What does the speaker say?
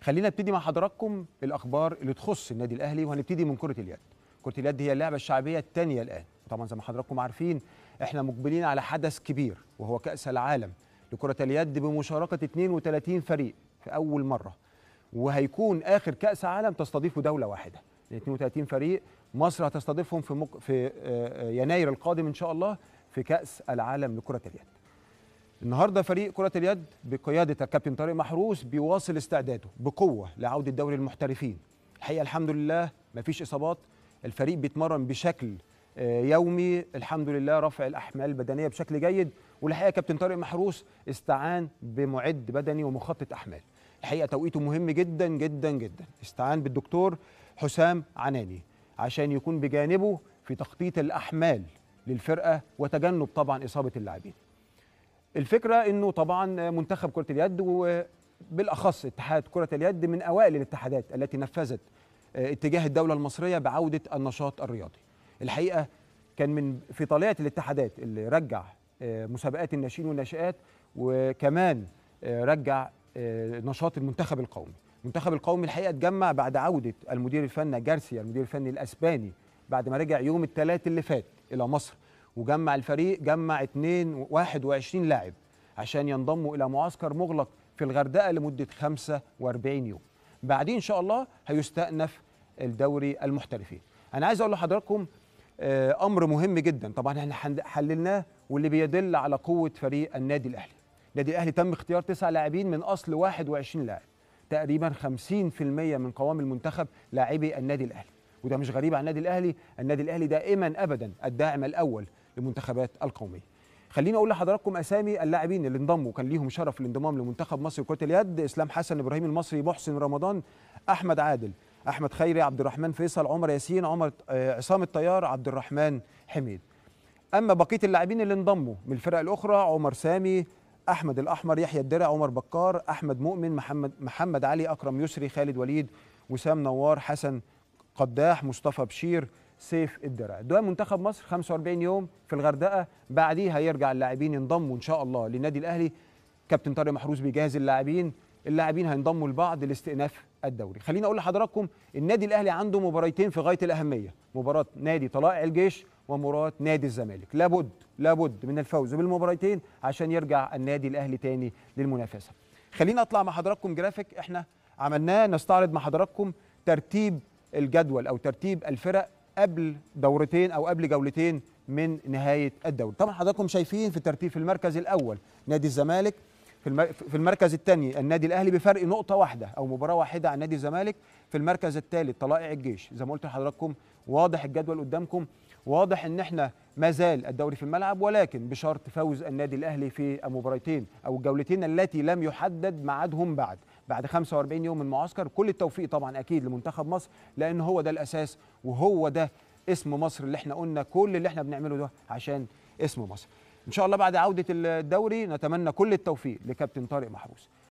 خلينا نبتدي مع حضراتكم الاخبار اللي تخص النادي الاهلي وهنبتدي من كره اليد كره اليد هي اللعبه الشعبيه الثانيه الان طبعا زي ما حضراتكم عارفين احنا مقبلين على حدث كبير وهو كاس العالم لكره اليد بمشاركه 32 فريق في اول مره وهيكون اخر كاس عالم تستضيفه دوله واحده 32 يعني فريق مصر هتستضيفهم في مك... في آه، آه، يناير القادم ان شاء الله في كاس العالم لكره اليد النهارده فريق كرة اليد بقيادة الكابتن طارق محروس بيواصل استعداده بقوة لعودة دوري المحترفين. الحقيقة الحمد لله مفيش إصابات، الفريق بيتمرن بشكل آه، يومي، الحمد لله رفع الأحمال البدنية بشكل جيد، والحقيقة كابتن طارق محروس استعان بمعد بدني ومخطط أحمال. الحقيقة توقيته مهم جدا جدا جدا، استعان بالدكتور حسام عناني عشان يكون بجانبه في تخطيط الأحمال للفرقة وتجنب طبعا إصابة اللاعبين. الفكره انه طبعا منتخب كره اليد وبالاخص اتحاد كره اليد من اوائل الاتحادات التي نفذت اتجاه الدوله المصريه بعوده النشاط الرياضي. الحقيقه كان من في طليعه الاتحادات اللي رجع آه، مسابقات الناشئين والناشئات وكمان آه، رجع آه، نشاط المنتخب القومي. المنتخب القومي الحقيقه اتجمع بعد عوده المدير الفني جارسيا المدير الفني الاسباني بعد ما رجع يوم الثلاث اللي فات الى مصر وجمع الفريق جمع 21 لاعب عشان ينضموا الى معسكر مغلق في الغردقه لمده 45 يوم بعدين ان شاء الله هيستأنف الدوري المحترفين انا عايز اقول لحضراتكم آه، امر مهم جدا طبعا احنا حللناه واللي بيدل على قوه فريق النادي الاهلي النادي الاهلي تم اختيار تسع لاعبين من اصل 21 لاعب تقريبا 50% من قوام المنتخب لاعبي النادي الاهلي وده مش غريب عن النادي الاهلي النادي الاهلي دائما ابدا الداعم الاول لمنتخبات القوميه خليني اقول لحضراتكم اسامي اللاعبين اللي انضموا كان ليهم شرف الانضمام لمنتخب مصر كره اليد اسلام حسن ابراهيم المصري محسن رمضان احمد عادل احمد خيري عبد الرحمن فيصل عمر ياسين عمر آه، عصام الطيار عبد الرحمن حميد اما بقيه اللاعبين اللي انضموا من الفرق الاخرى عمر سامي احمد الاحمر يحيى الدرع عمر بكار احمد مؤمن محمد محمد علي اكرم يسري خالد وليد وسام نوار حسن قداح مصطفى بشير سيف الدرع ده منتخب مصر 45 يوم في الغردقه بعديها يرجع اللاعبين ينضموا ان شاء الله للنادي الاهلي كابتن طارق محروس بيجهز اللاعبين اللاعبين هينضموا لبعض لاستئناف الدوري خليني اقول لحضراتكم النادي الاهلي عنده مباراتين في غايه الاهميه مباراه نادي طلائع الجيش ومباراه نادي الزمالك لابد لابد من الفوز بالمباراتين عشان يرجع النادي الاهلي تاني للمنافسه خليني اطلع مع حضراتكم جرافيك احنا عملناه نستعرض مع حضراتكم ترتيب الجدول او ترتيب الفرق قبل دورتين او قبل جولتين من نهايه الدوري طبعا حضراتكم شايفين في الترتيب في المركز الاول نادي الزمالك في المركز الثاني النادي الاهلي بفرق نقطه واحده او مباراه واحده عن نادي الزمالك في المركز الثالث طلائع الجيش زي ما قلت لحضراتكم واضح الجدول قدامكم واضح ان احنا ما زال الدوري في الملعب ولكن بشرط فوز النادي الاهلي في المباراتين او الجولتين التي لم يحدد ميعادهم بعد بعد 45 يوم من المعسكر كل التوفيق طبعا اكيد لمنتخب مصر لان هو ده الاساس وهو ده اسم مصر اللي احنا قلنا كل اللي احنا بنعمله ده عشان اسم مصر ان شاء الله بعد عوده الدوري نتمنى كل التوفيق لكابتن طارق محروس